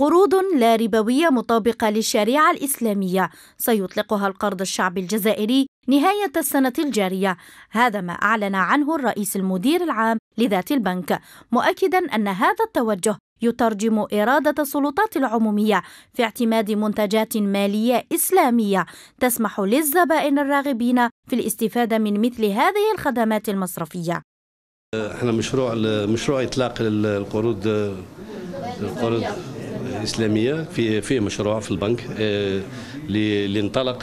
قروض لا ربوية مطابقة للشريعة الإسلامية سيطلقها القرض الشعبي الجزائري نهاية السنة الجارية هذا ما أعلن عنه الرئيس المدير العام لذات البنك مؤكدا أن هذا التوجه يترجم إرادة السلطات العمومية في اعتماد منتجات مالية إسلامية تسمح للزبائن الراغبين في الاستفادة من مثل هذه الخدمات المصرفية احنا مشروع مشروع اطلاق القروض القروض الاسلاميه في فيه مشروع في البنك اللي آه، انطلق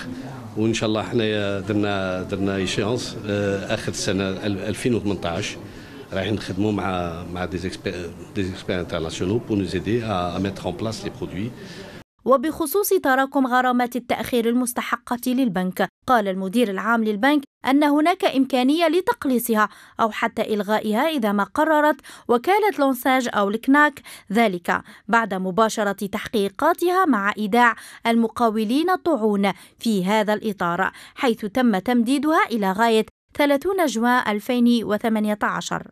وان شاء الله حنايا درنا درنا ايشيونس آه، اخر سنه 2018 رايحين نخدموا مع مع دي زيكسبير انترناسيونال بو نو زيدي ا ميتر ان بلاس لي برودوي وبخصوص تراكم غرامات التأخير المستحقة للبنك قال المدير العام للبنك أن هناك إمكانية لتقليصها أو حتى إلغائها إذا ما قررت وكالة لونساج أو الكناك ذلك بعد مباشرة تحقيقاتها مع إيداع المقاولين الطعون في هذا الإطار حيث تم تمديدها إلى غاية 30 جوان 2018.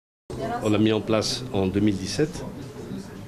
l'a en place en 2017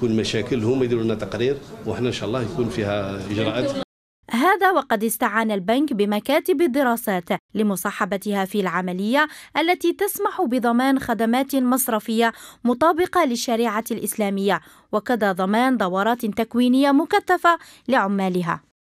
كل مشاكل هما يديروا لنا تقرير وحنا ان شاء الله يكون فيها اجراءات هذا وقد استعان البنك بمكاتب الدراسات لمصاحبتها في العملية التي تسمح بضمان خدمات مصرفية مطابقة للشريعة الإسلامية وكذا ضمان دورات تكوينية مكثفة لعمالها